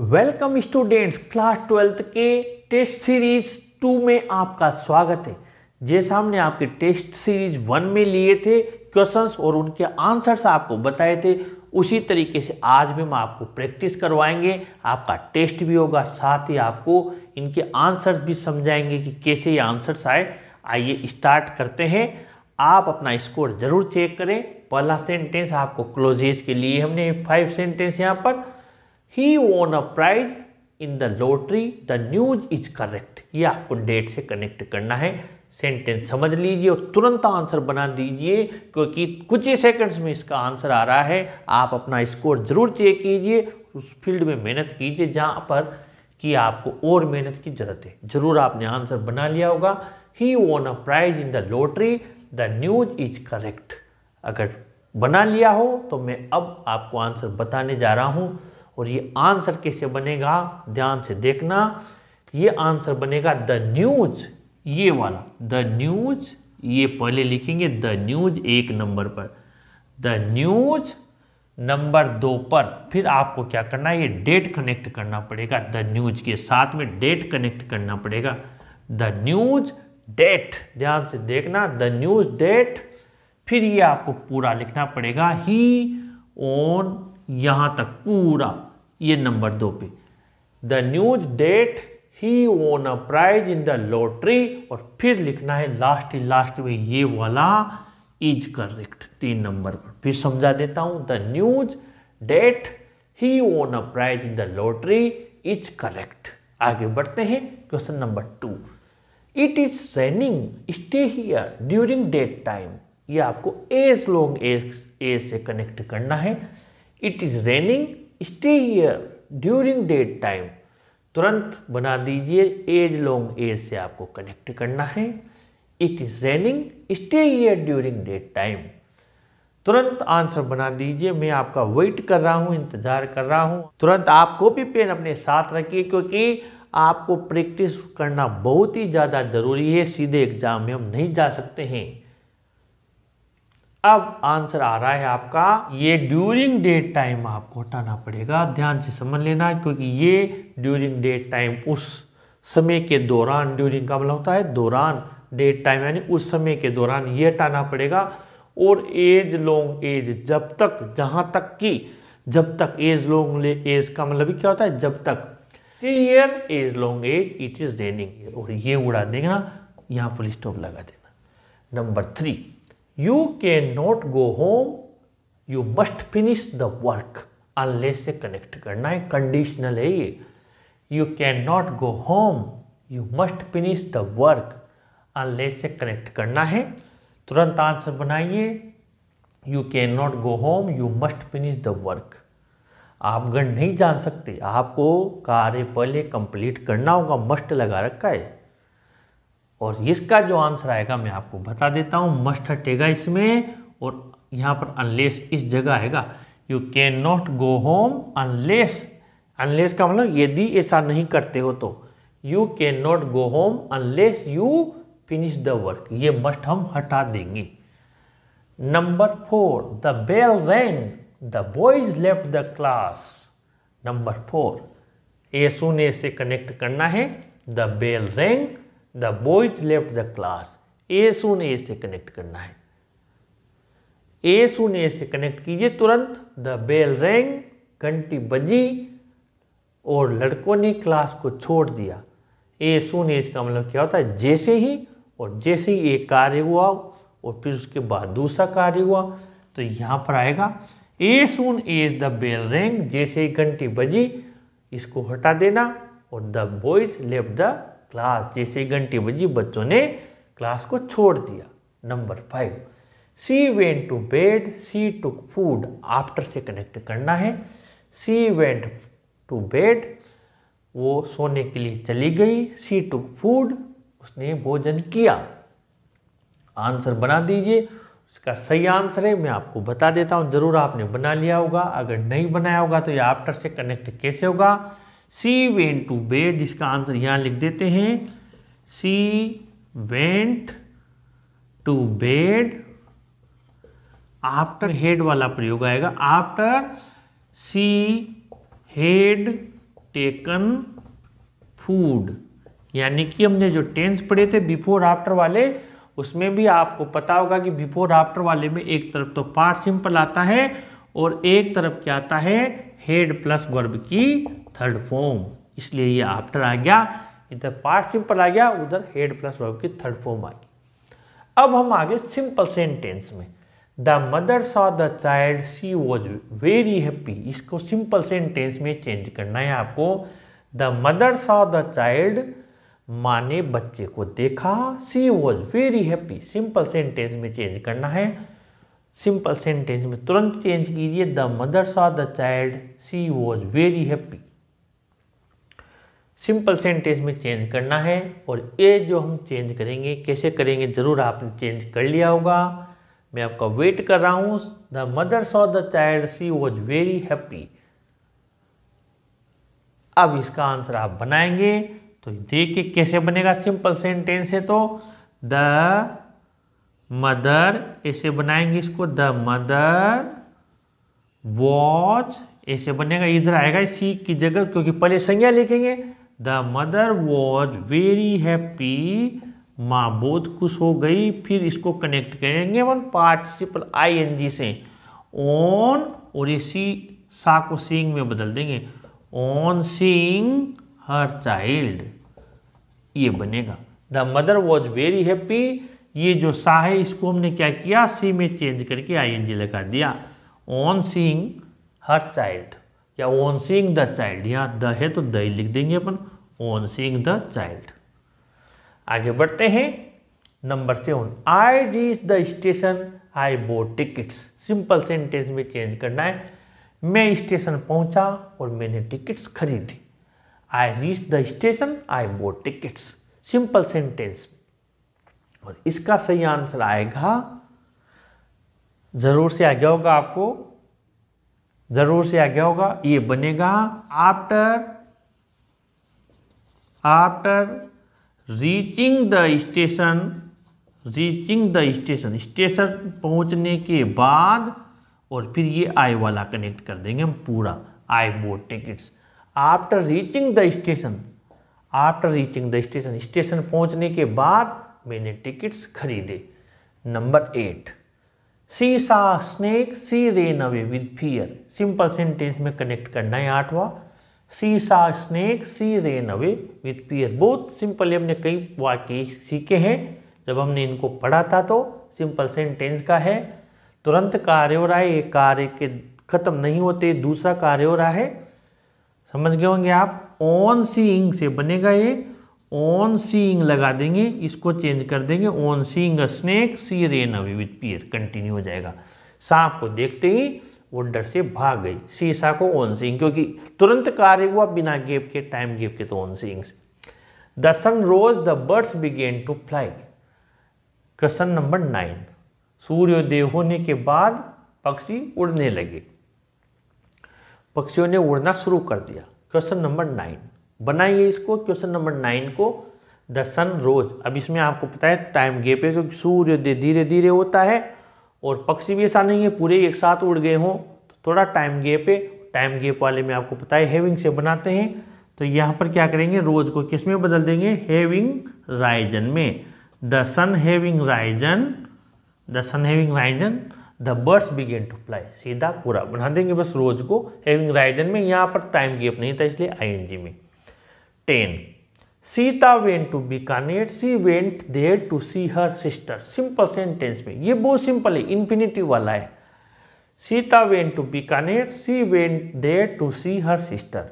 welcome students class twelfth के test series two में आपका स्वागत है जैसा हमने आपके टेस्ट सीरीज वन में लिए थे क्वेश्चंस और उनके आंसर्स आपको बताए थे उसी तरीके से आज भी हम आपको प्रैक्टिस करवाएंगे आपका टेस्ट भी होगा साथ ही आपको इनके आंसर्स भी समझाएंगे कि कैसे ये आंसर्स आए आइए स्टार्ट करते हैं आप अपना स्कोर जरूर चेक करें पहला सेंटेंस आपको क्लोजेज के लिए हमने फाइव सेंटेंस यहाँ पर ही won a prize in the lottery the news is correct ये आपको डेट से कनेक्ट करना है सेंटेंस समझ लीजिए और तुरंत आंसर बना दीजिए क्योंकि कुछ ही सेकंड्स में इसका आंसर आ रहा है आप अपना स्कोर ज़रूर चेक कीजिए उस फील्ड में मेहनत कीजिए जहाँ पर कि आपको और मेहनत की ज़रूरत है ज़रूर आपने आंसर बना लिया होगा he won a prize in the lottery the news is correct अगर बना लिया हो तो मैं अब आपको आंसर बताने जा रहा हूँ और ये आंसर कैसे बनेगा ध्यान से देखना ये आंसर बनेगा द न्यूज ये वाला द न्यूज ये पहले लिखेंगे द न्यूज एक नंबर पर द न्यूज नंबर दो पर फिर आपको क्या करना है ये डेट कनेक्ट करना पड़ेगा द न्यूज के साथ में डेट कनेक्ट करना पड़ेगा द न्यूज डेट ध्यान से देखना द न्यूज डेट फिर ये आपको पूरा लिखना पड़ेगा ही ओन यहाँ तक पूरा ये नंबर दो पे the news that he won a prize in the lottery और फिर लिखना है लास्ट लास्ट में ये वाला इज करेक्ट तीन नंबर पर फिर समझा देता हूँ the news that he won a prize in the lottery is correct आगे बढ़ते हैं question number two it is raining stay here during that time ये आपको एज लॉन्ग एज से कनेक्ट करना है it is raining stay here during that time तुरंत बना दीजिए एज लॉन्ग एज से आपको कनेक्ट करना है it is raining stay here during that time तुरंत आंसर बना दीजिए मैं आपका वेट कर रहा हूँ इंतज़ार कर रहा हूँ तुरंत आप कॉपी पेन अपने साथ रखिए क्योंकि आपको प्रैक्टिस करना बहुत ही ज़्यादा ज़रूरी है सीधे एग्ज़ाम में हम नहीं जा सकते हैं अब आंसर आ रहा है आपका ये ड्यूरिंग डेट टाइम आपको हटाना पड़ेगा ध्यान से समझ लेना क्योंकि ये ड्यूरिंग डेट टाइम उस समय के दौरान ड्यूरिंग का मतलब होता है दौरान डेट टाइम यानी उस समय के दौरान ये हटाना पड़ेगा और एज लॉन्ग एज जब तक जहाँ तक कि जब तक एज लॉन्ग एज का मतलब क्या होता है जब तक here as long as it is raining और ये उड़ा देखना यहाँ फुल स्टॉप लगा देना number three you can not go home you must finish the work unless से कनेक्ट करना है कंडीशनल है ये you can not go home you must finish the work unless से कनेक्ट करना है तुरंत आंसर बनाइए you can not go home you must finish the work आप गण नहीं जान सकते आपको कार्य पहले कंप्लीट करना होगा मस्ट लगा रखा है और इसका जो आंसर आएगा मैं आपको बता देता हूँ मस्ट हटेगा इसमें और यहाँ पर अनलेस इस जगह आएगा you can not go home unless unless का मतलब यदि ऐसा नहीं करते हो तो you can not go home unless you finish the work ये मस्ट हम हटा देंगे number four the bell rang the boys left the class number four as soon से कनेक्ट करना है the bell rang the boys left the class as soon as से connect करना है ए सुन ए से कनेक्ट कीजिए तुरंत द बेल रेंग घंटी बजी और लड़कों ने क्लास को छोड़ दिया ए सुन एज का मतलब क्या होता है जैसे ही और जैसे ही एक कार्य हुआ और फिर उसके बाद दूसरा कार्य हुआ तो यहाँ पर आएगा as soon as the bell rang जैसे ही घंटी बजी इसको हटा देना और the boys left the class जैसे घंटी बजी बच्चों ने क्लास को छोड़ दिया number five she went to bed she took food after से कनेक्ट करना है सी वेंट टू बेड वो सोने के लिए चली गई सी टुक फूड उसने भोजन किया आंसर बना दीजिए उसका सही आंसर है मैं आपको बता देता हूँ ज़रूर आपने बना लिया होगा अगर नहीं बनाया होगा तो ये आफ्टर से कनेक्ट कैसे होगा सी वेंट टू बेड जिसका आंसर यहां लिख देते हैं she went to bed after had वाला प्रयोग आएगा after she had taken food यानी कि हमने जो टेंस पढ़े थे बिफोर आफ्टर वाले उसमें भी आपको पता होगा कि बिफोर आफ्टर वाले में एक तरफ तो पार्ट सिंपल आता है और एक तरफ क्या आता है हेड प्लस वर्ब की थर्ड फॉर्म इसलिए ये आफ्टर आ गया इधर पास्ट सिंपल आ गया उधर हेड प्लस वर्ब की थर्ड फॉर्म आ गई अब हम आगे सिंपल सेंटेंस में the mother saw the child she was very happy इसको सिंपल सेंटेंस में चेंज करना है आपको the mother saw the child माँ ने बच्चे को देखा she was very happy simple sentence में चेंज करना है सिंपल सेंटेंस में तुरंत चेंज कीजिए the mother saw the child she was very happy simple sentence में चेंज करना है और ये जो हम चेंज करेंगे कैसे करेंगे ज़रूर आपने चेंज कर लिया होगा मैं आपका वेट कर रहा हूं the mother saw the child she was very happy अब इसका आंसर आप बनाएंगे तो देखिए कैसे बनेगा सिंपल सेंटेंस है तो द मदर ऐसे बनाएंगे इसको द मदर वॉच ऐसे बनेगा इधर आएगा सी की जगह क्योंकि पहले संज्ञा लिखेंगे the mother was very happy माँ बहुत खुश हो गई फिर इसको कनेक्ट करेंगे one participle I N G से ऑन और ये सी सा को सींग में बदल देंगे ऑन सींग हर चाइल्ड ये बनेगा the mother was very happy ये जो सा है इसको हमने क्या किया सी में चेंज करके आई एन जी लगा दिया ऑन सींग हर चाइल्ड या ऑन सींग द चाइल्ड यहाँ द है तो द लिख देंगे अपन ऑन सींग द चाइल्ड आगे बढ़ते हैं number seven I reach the station I bought tickets simple sentence में चेंज करना है मैं स्टेशन पहुंचा और मैंने टिकट्स खरीदी I reach the station I bought tickets simple sentence और इसका सही आंसर आएगा ज़रूर से आ गया होगा आपको ज़रूर से आ गया होगा ये बनेगा after after reaching the station reaching the station station पहुंचने के बाद और फिर ये आई वाला कनेक्ट कर देंगे हम पूरा I bought tickets after reaching the station after reaching the station station पहुंचने के बाद मैंने टिकट्स खरीदे number eight she saw snake she ran away with fear simple sentence में कनेक्ट करना है आठवा she saw snake she ran away with fear बहुत सिंपल हमने कई वाक्य सीखे हैं जब हमने इनको पढ़ा था तो सिंपल सेंटेंस का है तुरंत कार्य हो रहा है एक कार्य के ख़त्म नहीं होते दूसरा कार्य हो रहा है समझ गए होंगे आप ऑन सीइंग से बनेगा ये ऑन सीइंग लगा देंगे इसको चेंज कर देंगे on seeing a snake she ran away with fear continue हो जाएगा सांप को देखते ही वो डर से भाग गई शीशा को ऑन सीइंग क्योंकि तुरंत कार्य हुआ बिना गेप के टाइम गेप के तो ऑन सीइंग से the sun rose the birds began to fly question number nine सूर्योदय होने के बाद पक्षी उड़ने लगे पक्षियों ने उड़ना शुरू कर दिया क्वेश्चन नंबर नाइन बनाइए इसको क्वेश्चन नंबर नाइन को द सन रोज अब इसमें आपको पता है टाइम गेप है क्योंकि सूर्योदय धीरे धीरे होता है और पक्षी भी ऐसा नहीं है पूरे एक साथ उड़ गए हों तो थोड़ा टाइम गेप है टाइम गेप वाले में आपको पता है हेविंग से बनाते हैं तो यहाँ पर क्या करेंगे रोज को किस में बदल देंगे हैविंग राइजन में the sun having risen the sun having risen the birds began to fly सीधा पूरा बना देंगे बस रोज को हैविंग राइजन में यहाँ पर टाइम गेप नहीं था इसलिए जी में ten Sita went to Bikaner she went there to see her sister simple sentence में ये बहुत सिंपल है इन्फिनेटिव वाला है Sita went to Bikaner she went there to see her sister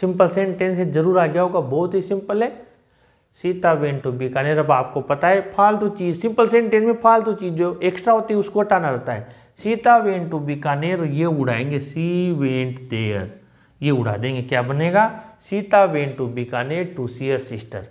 simple sentence है जरूर आ गया होगा बहुत ही सिंपल है सीता वेंट टू बीकानेर अब आपको पता है फालतू चीज़ सिंपल सेंटेंस में फालतू चीज़ जो एक्स्ट्रा होती है उसको हटाना रहता है सीता वेंट टू बीकानेर ये उड़ाएंगे सी वेंट देयर ये उड़ा देंगे क्या बनेगा Sita went to Bikaner to see her sister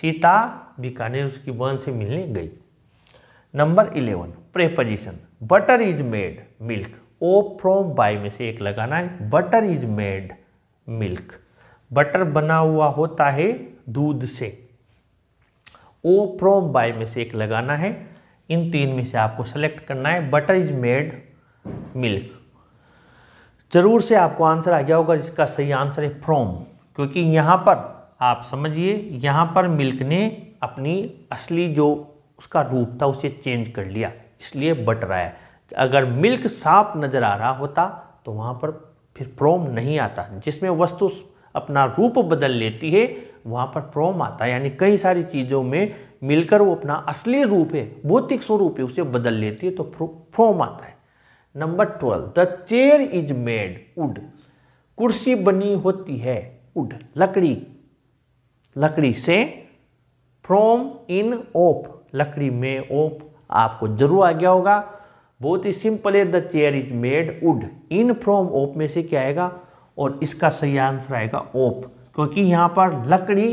Sita Bikaner उसकी बहन से मिलने गई number eleven preposition butter is made milk of from by में से एक लगाना है butter is made milk butter बना हुआ होता है दूध से ओ फ्रॉम बाय में से एक लगाना है इन तीन में से आपको सेलेक्ट करना है बटर इज मेड मिल्क ज़रूर से आपको आंसर आ गया होगा इसका सही आंसर है फ्रॉम क्योंकि यहाँ पर आप समझिए यहाँ पर मिल्क ने अपनी असली जो उसका रूप था उसे चेंज कर लिया इसलिए बट रहा है अगर मिल्क साफ नज़र आ रहा होता तो वहाँ पर फिर प्रोम नहीं आता जिसमें वस्तु अपना रूप बदल लेती है वहाँ पर प्रोम आता है यानी कई सारी चीज़ों में मिलकर वो अपना असली रूप है भौतिक स्वरूप है उसे बदल लेती है तो फ्रोम आता है number twelve the chair is made wood कुर्सी बनी होती है वुड लकड़ी लकड़ी से फ्रॉम इन ओप लकड़ी में ओप आपको जरूर आ गया होगा बहुत ही सिंपल है the chair is made wood in from of में से क्या आएगा और इसका सही आंसर आएगा ओप क्योंकि यहाँ पर लकड़ी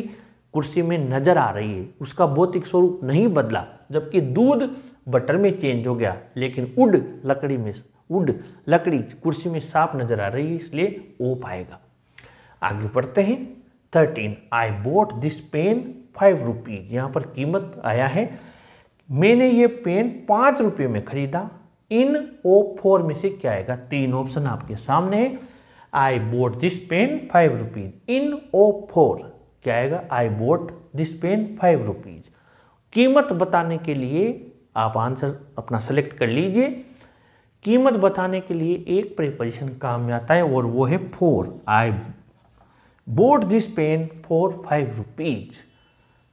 कुर्सी में नजर आ रही है उसका भौतिक स्वरूप नहीं बदला जबकि दूध बटर में चेंज हो गया लेकिन उड लकड़ी में वुड लकड़ी कुर्सी में साफ नजर आ रही है इसलिए ओ पाएगा आगे बढ़ते हैं thirteen I bought this pen five rupees यहाँ पर कीमत आया है मैंने ये पेन पाँच रुपये में खरीदा इन ओ फोर में से क्या आएगा तीन ऑप्शन आपके सामने है I bought this pen five rupees in of for क्या आएगा I bought this pen five rupees कीमत बताने के लिए आप आंसर अपना सेलेक्ट कर लीजिए कीमत बताने के लिए एक प्रिपोजिशन काम में आता है और वो है for I bought this pen for five rupees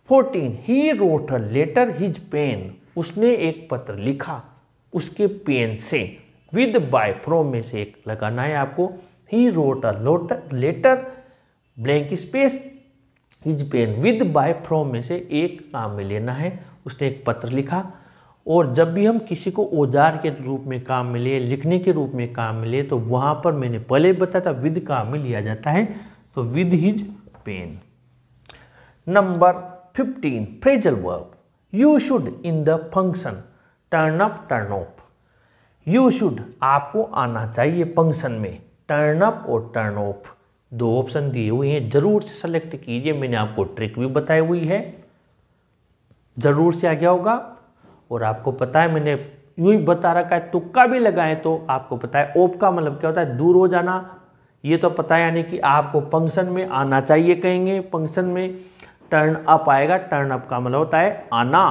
fourteen he wrote a letter his pen उसने एक पत्र लिखा उसके पेन से विद बाय फ्रॉम में से एक लगाना है आपको he wrote a letter letter blank space his pen with by from में से एक काम में लेना है उसने एक पत्र लिखा और जब भी हम किसी को औजार के रूप में काम मिले लिखने के रूप में काम मिले तो वहाँ पर मैंने पहले बताया था विद काम में लिया जाता है तो with his pen number fifteen phrasal verb you should in the function turn up turn off you should आपको आना चाहिए फंक्शन में टर्न अप और टर्न ऑफ दो ऑप्शन दिए हुए हैं जरूर से सेलेक्ट कीजिए मैंने आपको ट्रिक भी बताई हुई है जरूर से आ गया होगा और आपको पता है मैंने यूं ही बता रखा है तुक्का भी लगाएं तो आपको पता है ओप का मतलब क्या होता है दूर हो जाना ये तो पता है यानी कि आपको फंक्शन में आना चाहिए कहेंगे फंक्शन में टर्न अप आएगा टर्न अप का मतलब होता है आना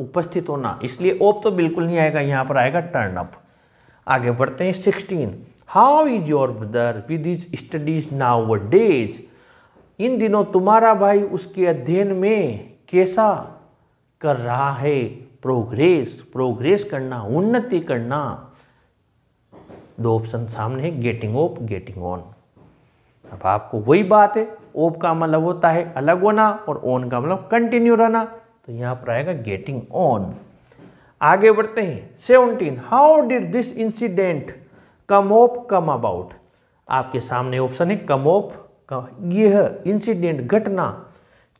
उपस्थित होना इसलिए ओप तो बिल्कुल नहीं आएगा यहाँ पर आएगा टर्न अप आगे बढ़ते हैं sixteen how is your brother with his studies nowadays इन दिनों तुम्हारा भाई उसके अध्ययन में कैसा कर रहा है प्रोग्रेस प्रोग्रेस करना उन्नति करना दो ऑप्शन सामने है गेटिंग ओप गेटिंग ऑन अब आपको वही बात है ओप का मतलब होता है अलग होना और ऑन का मतलब कंटिन्यू रहना तो यहां पर आएगा गेटिंग ऑन आगे बढ़ते हैं seventeen how did this incident come off come about आपके सामने ऑप्शन है कम ऑफ यह इंसिडेंट घटना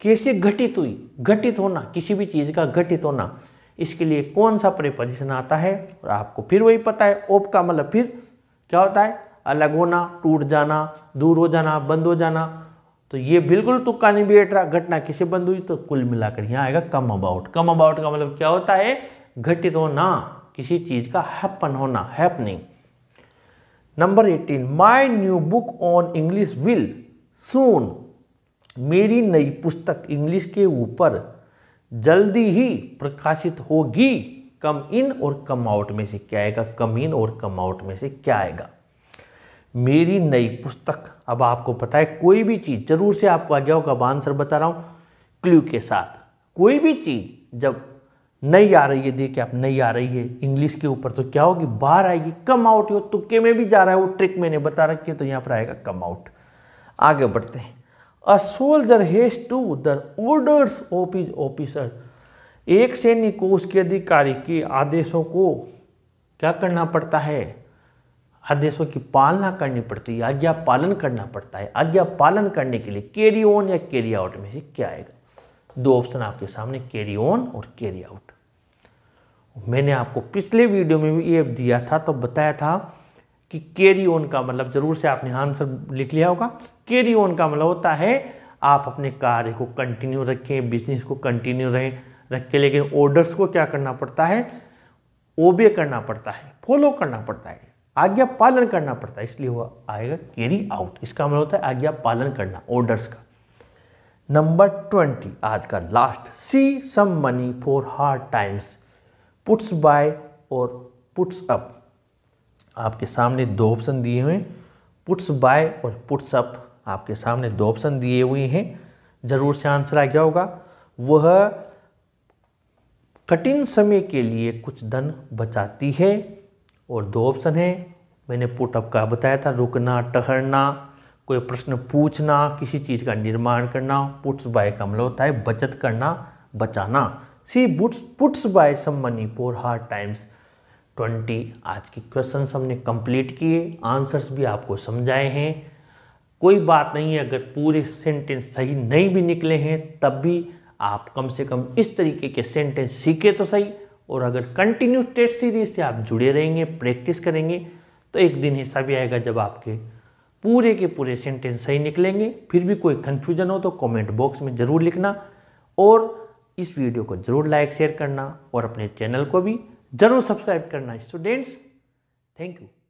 कैसे घटित हुई घटित होना किसी भी चीज़ का घटित होना इसके लिए कौन सा प्रेपोजिशन आता है और आपको फिर वही पता है ओप का मतलब फिर क्या होता है अलग होना टूट जाना दूर हो जाना बंद हो जाना तो ये बिल्कुल तुक्का नहीं बैठ रहा घटना किसे बंद हुई तो कुल मिलाकर यहाँ आएगा कम अबाउट कम अबाउट का मतलब क्या होता है घटित होना किसी चीज़ का हैपन होना happening number eighteen my new book on English will soon मेरी नई पुस्तक इंग्लिश के ऊपर जल्दी ही प्रकाशित होगी कम इन और कम आउट में से क्या आएगा कम इन और कम आउट में से क्या आएगा मेरी नई पुस्तक अब आपको पता है कोई भी चीज़ जरूर से आपको आ गया होगा आंसर बता रहा हूं क्ल्यू के साथ कोई भी चीज़ जब नई आ रही है देखिए आप नई आ रही है इंग्लिश के ऊपर तो क्या होगी बाहर आएगी कम आउट हो तुक्के में भी जा रहा है वो ट्रिक मैंने बता रखी है तो यहां पर आएगा कम आउट आगे बढ़ते हैं a soldier has to the orders of his officer एक सैनिक को उसके अधिकारी के आदेशों को क्या करना पड़ता है आदेशों की पालना करनी पड़ती है आज्ञा पालन करना पड़ता है आज्ञा पालन करने के लिए कैरी ऑन या कैरी आउट में से क्या आएगा दो ऑप्शन आपके सामने कैरी ऑन और कैरी आउट मैंने आपको पिछले वीडियो में भी ये दिया था तो बताया था कि कैरी ऑन का मतलब जरूर से आपने आंसर लिख लिया होगा कैरी ऑन का मतलब होता है आप अपने कार्य को कंटिन्यू रखें बिजनेस को कंटिन्यू रहें रखें लेकिन ऑर्डर्स को क्या करना पड़ता है ओबे करना पड़ता है फॉलो करना पड़ता है आज्ञा पालन करना पड़ता है इसलिए वो आएगा कैरी आउट इसका मतलब होता है आज्ञा पालन करना ऑर्डर्स का नंबर ट्वेंटी आज का last she some money for hard times puts by और पुट्स अप आपके सामने दो ऑप्शन दिए हुए पुट्स बाय और पुट्स अप आपके सामने दो ऑप्शन दिए हुए हैं ज़रूर से आंसर आ गया होगा वह कठिन समय के लिए कुछ धन बचाती है और दो ऑप्शन है मैंने पुटअप का बताया था रुकना टहरना कोई प्रश्न पूछना किसी चीज़ का निर्माण करना पुट्स बाय का मतलब होता है बचत करना बचाना she puts puts by some money for hard times twenty आज के क्वेश्चंस हमने कंप्लीट किए आंसर्स भी आपको समझाए हैं कोई बात नहीं है अगर पूरे सेंटेंस सही नहीं भी निकले हैं तब भी आप कम से कम इस तरीके के सेंटेंस सीखे तो सही और अगर कंटिन्यू टेस्ट सीरीज से आप जुड़े रहेंगे प्रैक्टिस करेंगे तो एक दिन ऐसा भी आएगा जब आपके पूरे के पूरे सेंटेंस सही निकलेंगे फिर भी कोई कन्फ्यूजन हो तो कॉमेंट बॉक्स में ज़रूर लिखना और इस वीडियो को ज़रूर लाइक शेयर करना और अपने चैनल को भी ज़रूर सब्सक्राइब करना स्टूडेंट्स थैंक यू